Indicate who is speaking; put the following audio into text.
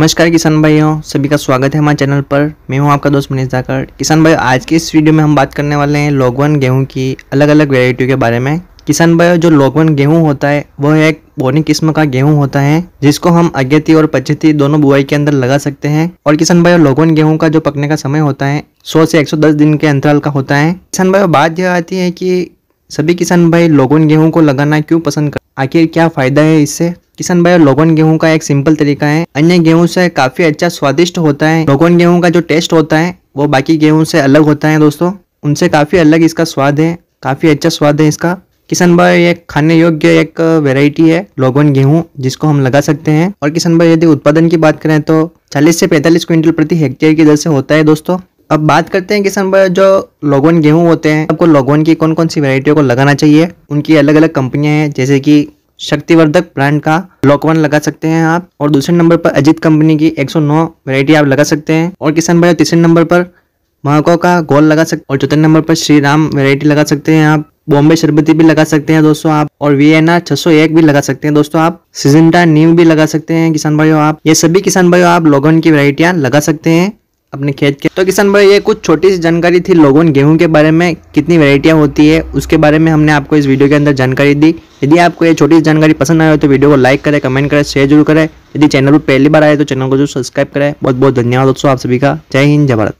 Speaker 1: नमस्कार किसान भाइयों सभी का स्वागत है हमारे चैनल पर मैं हूं आपका दोस्त मनीष धाकर किसान भाइयों आज की इस वीडियो में हम बात करने वाले हैं लोगवन गेहूं की अलग अलग वेराइटियों के बारे में किसान भाइयों जो लोगवन गेहूं होता है वह एक बोनी किस्म का गेहूं होता है जिसको हम अगेती और पचेती दोनों बुआई के अंदर लगा सकते हैं और किसान भाई लोगवन गेहूं का जो पकने का समय होता है सौ से एक दिन के अंतराल का होता है किसान भाई बात यह आती है की सभी किसान भाई लोगवन गेहूं को लगाना क्यों पसंद कर आखिर क्या फ़ायदा है इससे किसान भाई लोगन गेहूं का एक सिंपल तरीका है अन्य गेहूं से काफी अच्छा स्वादिष्ट होता है लोगन गेहूं का जो टेस्ट होता है वो बाकी गेहूं से अलग होता है दोस्तों उनसे काफी अलग इसका स्वाद है काफी अच्छा स्वाद है इसका किसान भाई ये खाने योग्य एक वेराइटी है लोगन गेहूं जिसको हम लगा सकते हैं और किसान भाई यदि उत्पादन की बात करें तो चालीस से पैंतालीस क्विंटल प्रति हेक्टेयर की दर से होता है दोस्तों अब बात करते हैं किसान भाई जो लोगोन गेहूं होते हैं आपको लोगन की कौन कौन सी वेराइटियों को लगाना चाहिए उनकी अलग अलग कंपनियां हैं जैसे कि शक्तिवर्धक ब्रांड का वन लगा सकते हैं आप और दूसरे नंबर पर अजीत कंपनी की 109 वैरायटी आप लगा सकते हैं और किसान भाई तीसरे नंबर पर महाको का गोल लगा सकते और चौथे नंबर पर श्री राम वेरायटी लगा सकते हैं आप बॉम्बे शरबती भी लगा सकते हैं दोस्तों आप और वी एन भी लगा सकते हैं दोस्तों आप सिजेंटा न्यू भी लगा सकते हैं किसान भाइयों आप ये सभी किसान भाइयों आप लॉगन की वेरायटियाँ लगा सकते हैं अपने खेत के तो किसान भाई ये कुछ छोटी सी जानकारी थी लोगों ने गेहूं के बारे में कितनी वेराइटियाँ होती है उसके बारे में हमने आपको इस वीडियो के अंदर जानकारी दी यदि आपको ये छोटी सी जानकारी पसंद आए तो वीडियो को लाइक करें कमेंट करें शेयर जरूर करें यदि चैनल पर पहली बार आए तो चैनल को जरूर सब्सक्राइब करें बहुत बहुत धन्यवाद दोस्तों आप सभी का जय हिंद जय भारत